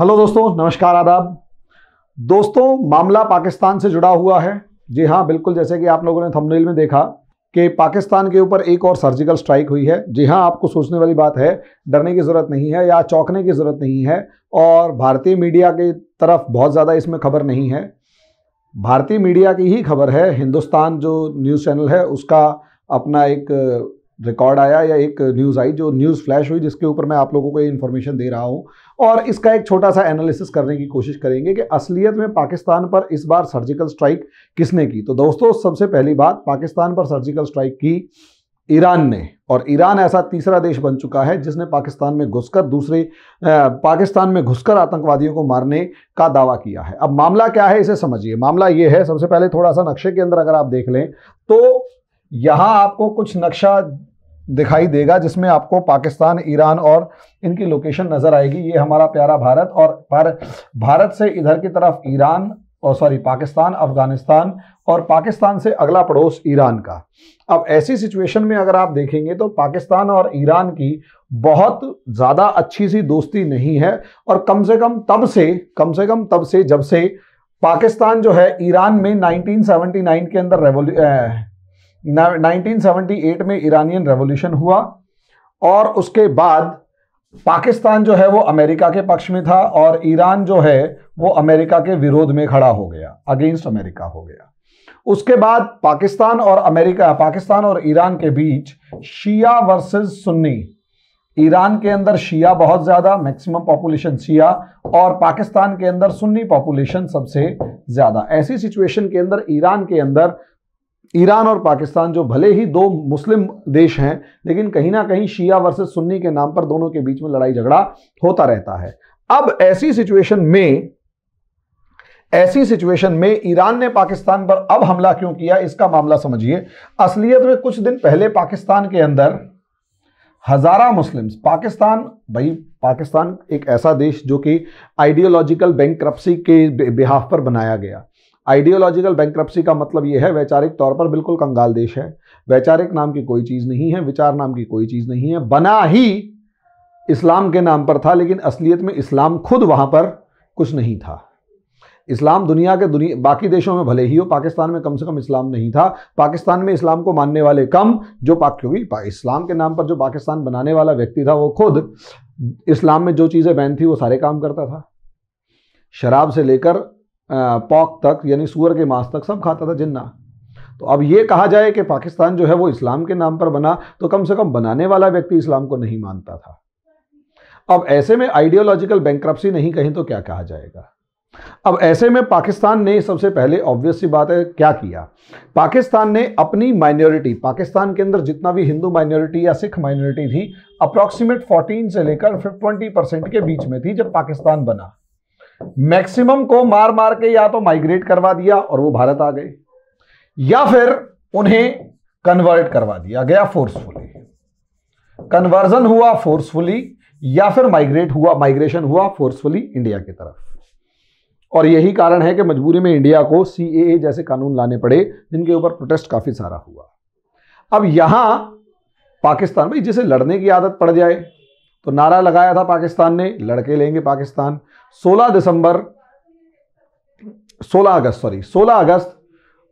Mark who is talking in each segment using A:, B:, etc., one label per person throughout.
A: hello दोस्तों नमस्कार आदाब दोस्तों मामला पाकिस्तान से जुड़ा हुआ है जी हाँ बिल्कुल जैसे कि आप लोगों ने थंबनेल में देखा कि पाकिस्तान के ऊपर एक और सर्जिकल स्ट्राइक हुई है जी हाँ आपको सोचने वाली बात है डरने की ज़रूरत नहीं है या चौंकने की ज़रूरत नहीं है और भारतीय मीडिया की तरफ बहुत ज़्यादा इसमें खबर नहीं है भारतीय मीडिया की ही खबर है हिंदुस्तान जो न्यूज़ चैनल है उसका अपना एक रिकॉर्ड आया या एक न्यूज़ आई जो न्यूज़ फ्लैश हुई जिसके ऊपर मैं आप लोगों को ये इन्फॉर्मेशन दे रहा हूँ और इसका एक छोटा सा एनालिसिस करने की कोशिश करेंगे कि असलियत में पाकिस्तान पर इस बार सर्जिकल स्ट्राइक किसने की तो दोस्तों सबसे पहली बात पाकिस्तान पर सर्जिकल स्ट्राइक की ईरान ने और ईरान ऐसा तीसरा देश बन चुका है जिसने पाकिस्तान में घुसकर दूसरे पाकिस्तान में घुसकर आतंकवादियों को मारने का दावा किया है अब मामला क्या है इसे समझिए मामला ये है सबसे पहले थोड़ा सा नक्शे के अंदर अगर आप देख लें तो यहाँ आपको कुछ नक्शा दिखाई देगा जिसमें आपको पाकिस्तान ईरान और इनकी लोकेशन नज़र आएगी ये हमारा प्यारा भारत और पर भारत से इधर की तरफ ईरान और सॉरी पाकिस्तान अफगानिस्तान और पाकिस्तान से अगला पड़ोस ईरान का अब ऐसी सिचुएशन में अगर आप देखेंगे तो पाकिस्तान और ईरान की बहुत ज़्यादा अच्छी सी दोस्ती नहीं है और कम से कम तब से कम से कम तब से जब से पाकिस्तान जो है ईरान में 1979 के अंदर रेवोल्यू 1978 में ईरानियन रेवोल्यूशन हुआ और उसके बाद पाकिस्तान जो है वो अमेरिका के पक्ष में था और ईरान जो है वो अमेरिका के विरोध में खड़ा हो गया अगेंस्ट अमेरिका हो गया उसके बाद पाकिस्तान और अमेरिका पाकिस्तान और ईरान के बीच शिया वर्सेस सुन्नी ईरान के अंदर शिया बहुत ज़्यादा मैक्सिमम पॉपुलेशन शिया और पाकिस्तान के अंदर सुन्नी पॉपुलेशन सबसे ज़्यादा ऐसी सिचुएशन के अंदर ईरान के अंदर ईरान और पाकिस्तान जो भले ही दो मुस्लिम देश हैं लेकिन कहीं ना कहीं शिया वर्सेस सुन्नी के नाम पर दोनों के बीच में लड़ाई झगड़ा होता रहता है अब ऐसी सिचुएशन में ऐसी सिचुएशन में ईरान ने पाकिस्तान पर अब हमला क्यों किया इसका मामला समझिए असलियत में कुछ दिन पहले पाकिस्तान के अंदर हज़ारा मुस्लिम्स पाकिस्तान भाई पाकिस्तान एक ऐसा देश जो कि आइडियोलॉजिकल बैंक के बिहाफ पर बनाया गया आइडियोलॉजिकल बैंक्रप्सी का मतलब यह है वैचारिक तौर पर बिल्कुल कंगाल देश है वैचारिक नाम की कोई चीज़ नहीं है विचार नाम की कोई चीज़ नहीं है बना ही इस्लाम के नाम पर था लेकिन असलियत में इस्लाम खुद वहाँ पर कुछ नहीं था इस्लाम दुनिया के दुनिया बाकी देशों में भले ही हो पाकिस्तान में कम से कम इस्लाम नहीं था पाकिस्तान में इस्लाम को मानने वाले कम जो पाक क्योंकि पा, इस्लाम के नाम पर जो पाकिस्तान बनाने वाला व्यक्ति था वो खुद इस्लाम में जो चीज़ें बैन थी वो सारे काम करता था शराब से लेकर पॉक तक यानी सूअर के मांस तक सब खाता था जिन्ना तो अब ये कहा जाए कि पाकिस्तान जो है वो इस्लाम के नाम पर बना तो कम से कम बनाने वाला व्यक्ति इस्लाम को नहीं मानता था अब ऐसे में आइडियोलॉजिकल बैंक्रप्सी नहीं कहें तो क्या कहा जाएगा अब ऐसे में पाकिस्तान ने सबसे पहले ऑब्वियस सी बात है क्या किया पाकिस्तान ने अपनी माइनॉरिटी पाकिस्तान के अंदर जितना भी हिंदू माइनॉरिटी या सिख माइनॉरिटी थी अप्रॉक्सीमेट 14 से लेकर 20 परसेंट के बीच में थी जब पाकिस्तान बना मैक्सिमम को मार मार के या तो माइग्रेट करवा दिया और वो भारत आ गए या फिर उन्हें कन्वर्ट करवा दिया गया फोर्सफुली कन्वर्जन हुआ फोर्सफुली या फिर माइग्रेट हुआ माइग्रेशन हुआ फोर्सफुली इंडिया की तरफ और यही कारण है कि मजबूरी में इंडिया को सी जैसे कानून लाने पड़े जिनके ऊपर प्रोटेस्ट काफ़ी सारा हुआ अब यहां पाकिस्तान भाई जिसे लड़ने की आदत पड़ जाए तो नारा लगाया था पाकिस्तान ने लड़के लेंगे पाकिस्तान 16 दिसंबर 16 अगस्त सॉरी 16 अगस्त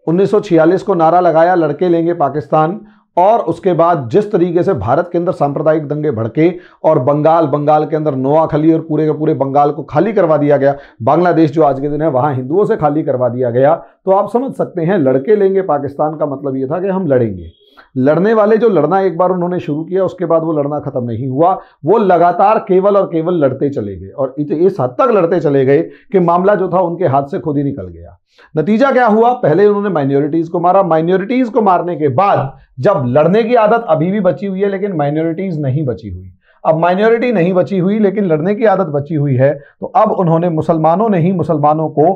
A: 1946 को नारा लगाया लड़के लेंगे पाकिस्तान और उसके बाद जिस तरीके से भारत के अंदर सांप्रदायिक दंगे भड़के और बंगाल बंगाल के अंदर नोआखली और पूरे के पूरे बंगाल को खाली करवा दिया गया बांग्लादेश जो आज के दिन है वहाँ हिंदुओं से खाली करवा दिया गया तो आप समझ सकते हैं लड़के लेंगे पाकिस्तान का मतलब ये था कि हम लड़ेंगे लड़ने वाले जो लड़ना एक बार उन्होंने शुरू किया उसके बाद वो लड़ना खत्म नहीं हुआ वो लगातार केवल और केवल लड़ते चले गए और इस हद तक लड़ते चले गए कि मामला जो था उनके हाथ से खुद ही निकल गया नतीजा क्या हुआ पहले उन्होंने माइनॉरिटीज को मारा माइनॉरिटीज को मारने के बाद जब लड़ने की आदत अभी भी बची हुई है लेकिन माइनॉरिटीज नहीं बची हुई अब माइनॉरिटी नहीं बची हुई लेकिन लड़ने की आदत बची हुई है तो अब उन्होंने मुसलमानों ने ही मुसलमानों को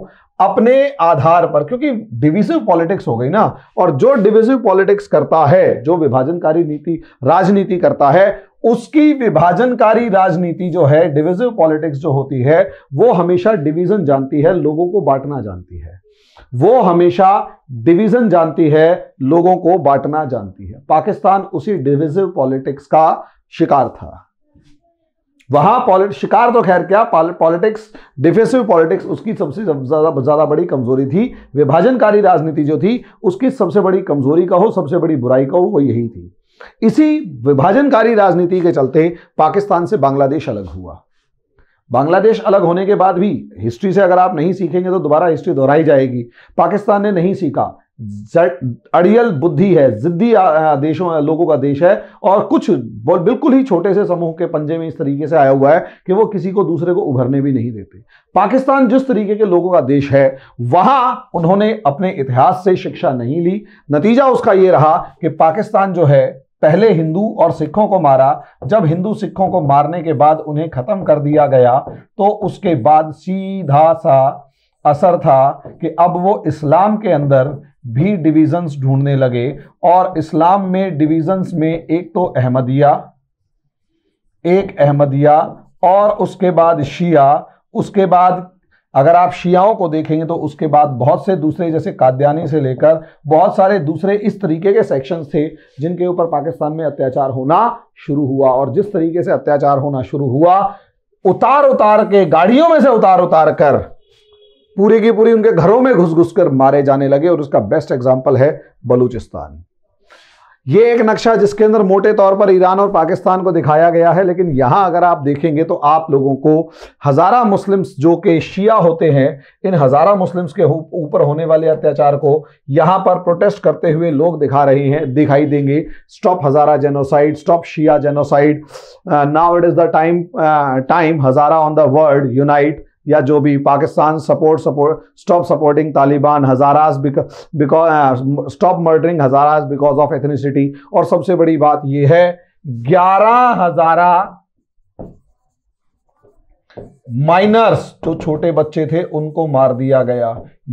A: अपने आधार पर क्योंकि डिविजिव पॉलिटिक्स हो गई ना और जो डिविजिव पॉलिटिक्स करता है जो विभाजनकारी नीति राजनीति करता है उसकी विभाजनकारी राजनीति जो है डिविजिव पॉलिटिक्स जो होती है वो हमेशा डिवीजन जानती है लोगों को बांटना जानती है वो हमेशा डिवीजन जानती है लोगों को बांटना जानती है पाकिस्तान उसी डिविजिव पॉलिटिक्स का शिकार था वहां शिकार तो खैर क्या पॉलिटिक्स डिफेसिव पॉलिटिक्स उसकी सबसे ज़्यादा ज़्यादा बड़ी कमज़ोरी थी विभाजनकारी राजनीति जो थी उसकी सबसे बड़ी कमज़ोरी का हो सबसे बड़ी बुराई का हो वो यही थी इसी विभाजनकारी राजनीति के चलते पाकिस्तान से बांग्लादेश अलग हुआ बांग्लादेश अलग होने के बाद भी हिस्ट्री से अगर आप नहीं सीखेंगे तो दोबारा हिस्ट्री दोहराई जाएगी पाकिस्तान ने नहीं सीखा अड़ियल बुद्धि है जिद्दी देशों लोगों का देश है और कुछ बिल्कुल ही छोटे से समूह के पंजे में इस तरीके से आया हुआ है कि वो किसी को दूसरे को उभरने भी नहीं देते पाकिस्तान जिस तरीके के लोगों का देश है वहां उन्होंने अपने इतिहास से शिक्षा नहीं ली नतीजा उसका ये रहा कि पाकिस्तान जो है पहले हिंदू और सिखों को मारा जब हिंदू सिखों को मारने के बाद उन्हें ख़त्म कर दिया गया तो उसके बाद सीधा सा असर था कि अब वो इस्लाम के अंदर भी डिविजन्स ढूंढने लगे और इस्लाम में डिविजन्स में एक तो अहमदिया एक अहमदिया और उसके बाद शिया उसके बाद अगर आप शियाओं को देखेंगे तो उसके बाद बहुत से दूसरे जैसे कादयानी से लेकर बहुत सारे दूसरे इस तरीके के सेक्शंस थे जिनके ऊपर पाकिस्तान में अत्याचार होना शुरू हुआ और जिस तरीके से अत्याचार होना शुरू हुआ उतार उतार के गाड़ियों में से उतार उतार कर पूरी की पूरी उनके घरों में घुस घुस कर मारे जाने लगे और उसका बेस्ट एग्जाम्पल है बलूचिस्तान ये एक नक्शा जिसके अंदर मोटे तौर पर ईरान और पाकिस्तान को दिखाया गया है लेकिन यहाँ अगर आप देखेंगे तो आप लोगों को हज़ारा मुस्लिम्स जो कि शिया होते हैं इन हज़ारा मुस्लिम्स के ऊपर होने वाले अत्याचार को यहाँ पर प्रोटेस्ट करते हुए लोग दिखा रहे हैं दिखाई देंगे stop Hazara genocide stop Shia genocide now it is the time time Hazara on the world unite या जो भी Pakistan support support stop supporting Taliban Hazaras because stop murdering Hazaras because of ethnicity और सबसे बड़ी बात यह है ग्यारह हजारा माइनर्स जो छोटे बच्चे थे उनको मार दिया गया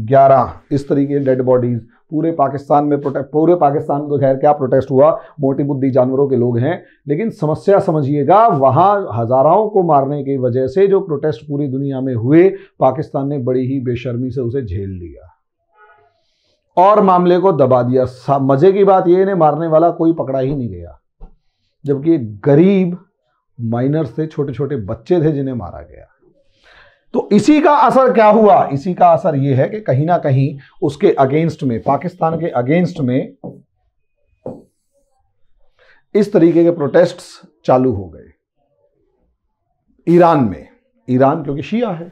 A: ग्यारह इस तरीके डेड बॉडीज पूरे पाकिस्तान में प्रोटेस्ट पूरे पाकिस्तान में तो खैर क्या प्रोटेस्ट हुआ मोटी बुद्धि जानवरों के लोग हैं लेकिन समस्या समझिएगा वहाँ हज़ारों को मारने की वजह से जो प्रोटेस्ट पूरी दुनिया में हुए पाकिस्तान ने बड़ी ही बेशर्मी से उसे झेल लिया और मामले को दबा दिया मज़े की बात यह इन्हें मारने वाला कोई पकड़ा ही नहीं गया जबकि गरीब माइनर्स थे छोटे छोटे बच्चे थे जिन्हें मारा गया तो इसी का असर क्या हुआ इसी का असर यह है कि कहीं ना कहीं उसके अगेंस्ट में पाकिस्तान के अगेंस्ट में इस तरीके के प्रोटेस्ट्स चालू हो गए ईरान में ईरान क्योंकि शिया है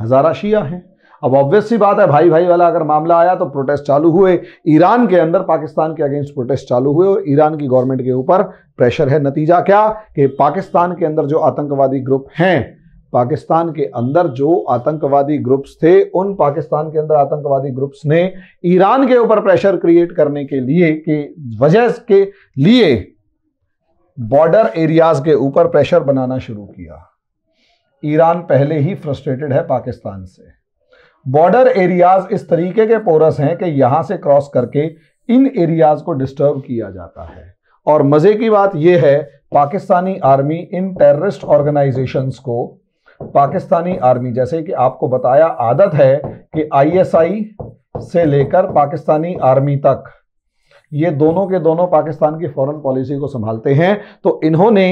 A: हज़ारा शिया है अब ऑब्वियस सी बात है भाई भाई वाला अगर मामला आया तो प्रोटेस्ट चालू हुए ईरान के अंदर पाकिस्तान के अगेंस्ट प्रोटेस्ट चालू हुए और ईरान की गवर्नमेंट के ऊपर प्रेशर है नतीजा क्या कि पाकिस्तान के अंदर जो आतंकवादी ग्रुप हैं पाकिस्तान के अंदर जो आतंकवादी ग्रुप्स थे उन पाकिस्तान के अंदर आतंकवादी ग्रुप्स ने ईरान के ऊपर प्रेशर क्रिएट करने के लिए कि वजह के लिए बॉर्डर एरियाज के ऊपर प्रेशर बनाना शुरू किया ईरान पहले ही फ्रस्ट्रेटेड है पाकिस्तान से बॉर्डर एरियाज इस तरीके के पोरस हैं कि यहां से क्रॉस करके इन एरियाज को डिस्टर्ब किया जाता है और मजे की बात यह है पाकिस्तानी आर्मी इन टेररिस्ट ऑर्गेनाइजेशंस को पाकिस्तानी आर्मी जैसे कि आपको बताया आदत है कि आईएसआई से लेकर पाकिस्तानी आर्मी तक ये दोनों के दोनों पाकिस्तान की फॉरेन पॉलिसी को संभालते हैं तो इन्होंने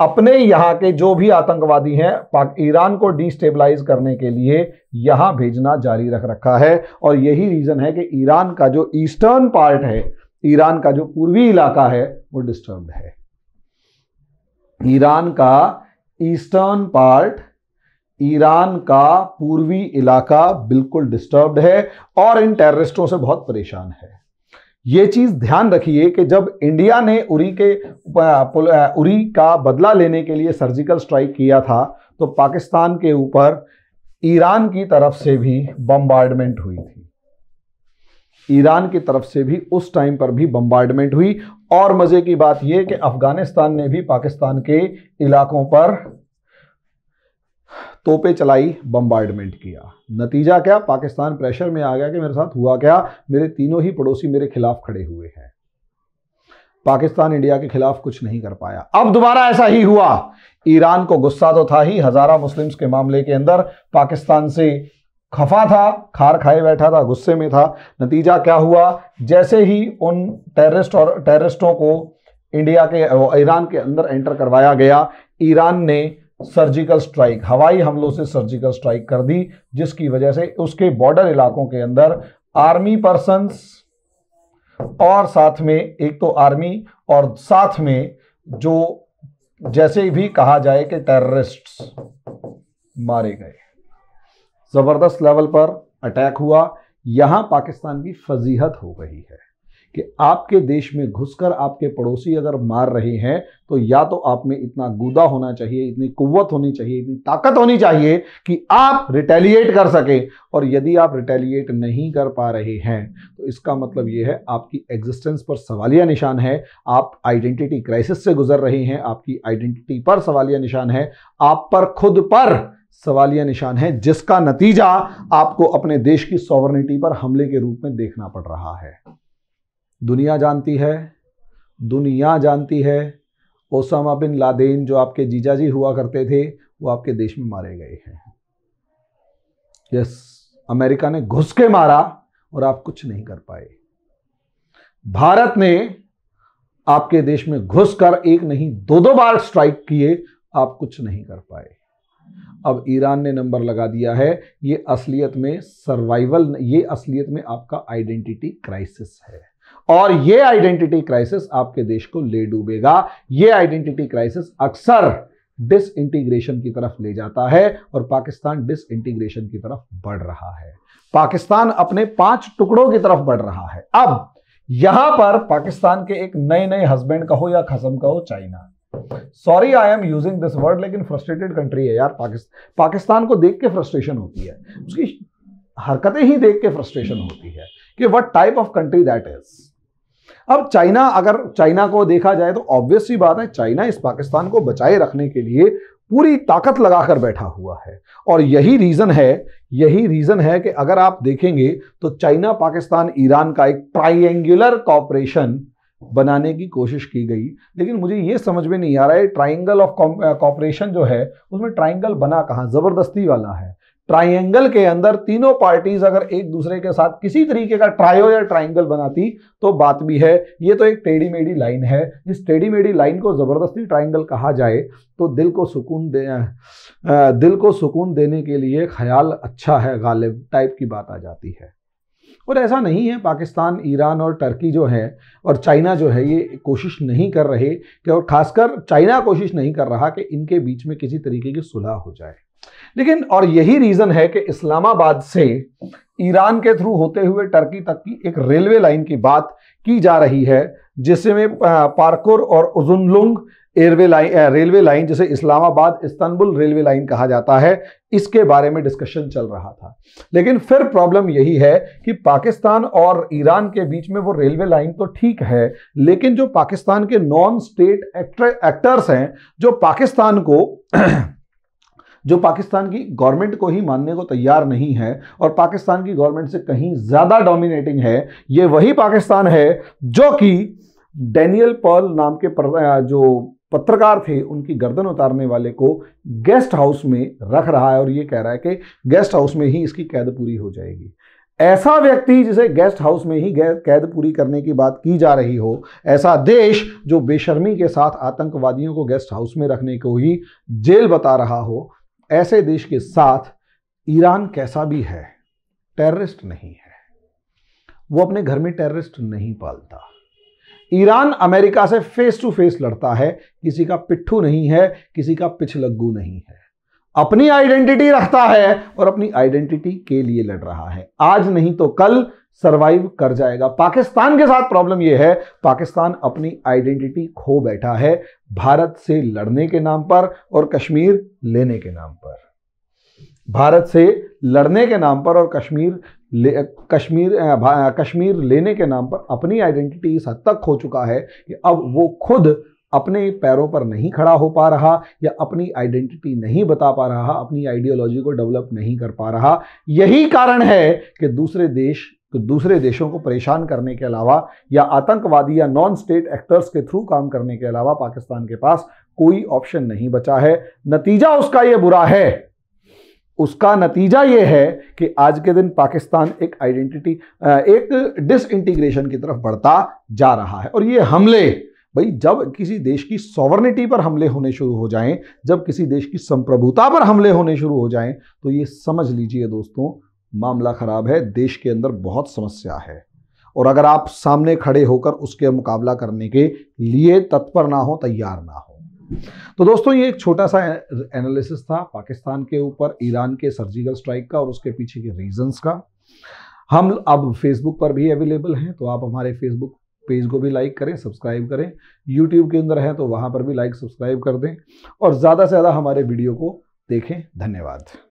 A: अपने यहाँ के जो भी आतंकवादी हैं ईरान को डिस्टेबलाइज करने के लिए यहाँ भेजना जारी रख रखा है और यही रीज़न है कि ईरान का जो ईस्टर्न पार्ट है ईरान का जो पूर्वी इलाका है वो डिस्टर्ब है ईरान का ईस्टर्न पार्ट ईरान का पूर्वी इलाका बिल्कुल डिस्टर्ब्ड है और इन टेररिस्टों से बहुत परेशान है ये चीज़ ध्यान रखिए कि जब इंडिया ने उरी के उरी का बदला लेने के लिए सर्जिकल स्ट्राइक किया था तो पाकिस्तान के ऊपर ईरान की तरफ से भी बम्बार्डमेंट हुई थी ईरान की तरफ से भी उस टाइम पर भी बम्बार्डमेंट हुई और मज़े की बात यह कि अफ़गानिस्तान ने भी पाकिस्तान के इलाकों पर तोपे चलाई बम्बार्डमेंट किया नतीजा क्या पाकिस्तान प्रेशर में आ गया कि मेरे साथ हुआ क्या मेरे तीनों ही पड़ोसी मेरे खिलाफ खड़े हुए हैं पाकिस्तान इंडिया के खिलाफ कुछ नहीं कर पाया अब दोबारा ऐसा ही हुआ ईरान को गुस्सा तो था ही हजारा मुस्लिम्स के मामले के अंदर पाकिस्तान से खफा था खार खाए बैठा था गुस्से में था नतीजा क्या हुआ जैसे ही उन टेररिस्ट और टेररिस्टों को इंडिया के ईरान के अंदर एंटर करवाया गया ईरान ने सर्जिकल स्ट्राइक हवाई हमलों से सर्जिकल स्ट्राइक कर दी जिसकी वजह से उसके बॉर्डर इलाकों के अंदर आर्मी पर्सन और साथ में एक तो आर्मी और साथ में जो जैसे भी कहा जाए कि टेररिस्ट मारे गए ज़बरदस्त लेवल पर अटैक हुआ यहां पाकिस्तान की फजीहत हो गई है कि आपके देश में घुसकर आपके पड़ोसी अगर मार रहे हैं तो या तो आप में इतना गुदा होना चाहिए इतनी कुवत होनी चाहिए इतनी ताकत होनी चाहिए कि आप रिटेलिएट कर सकें और यदि आप रिटेलिएट नहीं कर पा रहे हैं तो इसका मतलब ये है आपकी एग्जिस्टेंस पर सवालिया निशान है आप आइडेंटिटी क्राइसिस से गुजर रहे हैं आपकी आइडेंटिटी पर सवालिया निशान है आप पर खुद पर सवालिया निशान है जिसका नतीजा आपको अपने देश की सॉवरनिटी पर हमले के रूप में देखना पड़ रहा है दुनिया जानती है दुनिया जानती है ओसामा बिन लादेन जो आपके जीजाजी हुआ करते थे वो आपके देश में मारे गए हैं यस अमेरिका ने घुस के मारा और आप कुछ नहीं कर पाए भारत ने आपके देश में घुसकर एक नहीं दो दो बार स्ट्राइक किए आप कुछ नहीं कर पाए अब ईरान ने नंबर लगा दिया है ये असलियत में सर्वाइवल ये असलियत में आपका आइडेंटिटी क्राइसिस है और ये आइडेंटिटी क्राइसिस आपके देश को ले डूबेगा ये आइडेंटिटी क्राइसिस अक्सर डिस इंटीग्रेशन की तरफ ले जाता है और पाकिस्तान डिस इंटीग्रेशन की तरफ बढ़ रहा है पाकिस्तान अपने पांच टुकड़ों की तरफ बढ़ रहा है अब यहां पर पाकिस्तान के एक नए नए हस्बैंड कहो या खसम कहो China sorry I am using this word लेकिन फ्रस्ट्रेटेड कंट्री है यार पाकिस्तान पाकिस्तान को देख के फ्रस्ट्रेशन होती है उसकी हरकतें ही देख के फ्रस्ट्रेशन होती है कि what type of country that is अब चाइना अगर चाइना को देखा जाए तो ऑब्वियस बात है चाइना इस पाकिस्तान को बचाए रखने के लिए पूरी ताकत लगाकर बैठा हुआ है और यही रीज़न है यही रीज़न है कि अगर आप देखेंगे तो चाइना पाकिस्तान ईरान का एक ट्राइंगुलर कॉपरेशन बनाने की कोशिश की गई लेकिन मुझे ये समझ में नहीं आ रहा है ट्राइंगल ऑफ कॉपरेशन जो है उसमें ट्राइंगल बना कहाँ ज़बरदस्ती वाला है ट्राइंगल के अंदर तीनों पार्टीज अगर एक दूसरे के साथ किसी तरीके का ट्रायो या ट्राइंगल बनाती तो बात भी है ये तो एक टेढ़ी मेढ़ी लाइन है इस टेढ़ी मेढ़ी लाइन को ज़बरदस्ती ट्राइंगल कहा जाए तो दिल को सुकून दे दिल को सुकून देने के लिए ख्याल अच्छा है गालिब टाइप की बात आ जाती है और ऐसा नहीं है पाकिस्तान ईरान और टर्की जो है और चाइना जो है ये कोशिश नहीं कर रहे कि और खासकर चाइना कोशिश नहीं कर रहा कि इनके बीच में किसी तरीके की सुलह हो जाए लेकिन और यही रीजन है कि इस्लामाबाद से ईरान के थ्रू होते हुए टर्की तक की एक रेलवे लाइन की बात की जा रही है जिसमें पारकुर और उजुनलुंग एयरवे लाइन रेलवे लाइन जिसे इस्लामाबाद इस्तानबुल रेलवे लाइन कहा जाता है इसके बारे में डिस्कशन चल रहा था लेकिन फिर प्रॉब्लम यही है कि पाकिस्तान और ईरान के बीच में वो रेलवे लाइन तो ठीक है लेकिन जो पाकिस्तान के नॉन स्टेट एक्टर्स हैं जो पाकिस्तान को जो पाकिस्तान की गवर्नमेंट को ही मानने को तैयार नहीं है और पाकिस्तान की गवर्नमेंट से कहीं ज़्यादा डोमिनेटिंग है ये वही पाकिस्तान है जो कि डैनियल पर्ल नाम के पर, जो पत्रकार थे उनकी गर्दन उतारने वाले को गेस्ट हाउस में रख रहा है और ये कह रहा है कि गेस्ट हाउस में ही इसकी कैद पूरी हो जाएगी ऐसा व्यक्ति जिसे गेस्ट हाउस में ही कैद पूरी करने की बात की जा रही हो ऐसा देश जो बेशर्मी के साथ आतंकवादियों को गेस्ट हाउस में रखने को ही जेल बता रहा हो ऐसे देश के साथ ईरान कैसा भी है टेररिस्ट नहीं है वो अपने घर में टेररिस्ट नहीं पालता ईरान अमेरिका से फेस टू फेस लड़ता है किसी का पिट्ठू नहीं है किसी का पिछलग्गू नहीं है अपनी आइडेंटिटी रखता है और अपनी आइडेंटिटी के लिए लड़ रहा है आज नहीं तो कल सरवाइव कर जाएगा पाकिस्तान के साथ प्रॉब्लम यह है पाकिस्तान अपनी आइडेंटिटी खो बैठा है भारत से लड़ने के नाम पर और कश्मीर लेने के नाम पर भारत से लड़ने के नाम पर और कश्मीर ले कश्मीर कश्मीर लेने के नाम पर अपनी आइडेंटिटी इस हद तक खो चुका है कि अब वो खुद अपने पैरों पर नहीं खड़ा हो पा रहा या अपनी आइडेंटिटी नहीं बता पा रहा अपनी आइडियोलॉजी को डेवलप नहीं कर पा रहा यही कारण है कि दूसरे देश तो दूसरे देशों को परेशान करने के अलावा या आतंकवादी या नॉन स्टेट एक्टर्स के थ्रू काम करने के अलावा पाकिस्तान के पास कोई ऑप्शन नहीं बचा है नतीजा उसका यह बुरा है उसका नतीजा यह है कि आज के दिन पाकिस्तान एक आइडेंटिटी एक डिसइंटीग्रेशन की तरफ बढ़ता जा रहा है और ये हमले भाई जब किसी देश की सॉवर्निटी पर हमले होने शुरू हो जाएं जब किसी देश की संप्रभुता पर हमले होने शुरू हो जाएं तो ये समझ लीजिए दोस्तों मामला ख़राब है देश के अंदर बहुत समस्या है और अगर आप सामने खड़े होकर उसके मुकाबला करने के लिए तत्पर ना हो तैयार ना हो तो दोस्तों ये एक छोटा सा एनालिसिस था पाकिस्तान के ऊपर ईरान के सर्जिकल स्ट्राइक का और उसके पीछे के रीजंस का हम अब फेसबुक पर भी अवेलेबल हैं तो आप हमारे फेसबुक पेज को भी लाइक करें सब्सक्राइब करें यूट्यूब के अंदर है तो वहाँ पर भी लाइक सब्सक्राइब कर दें और ज़्यादा से ज़्यादा हमारे वीडियो को देखें धन्यवाद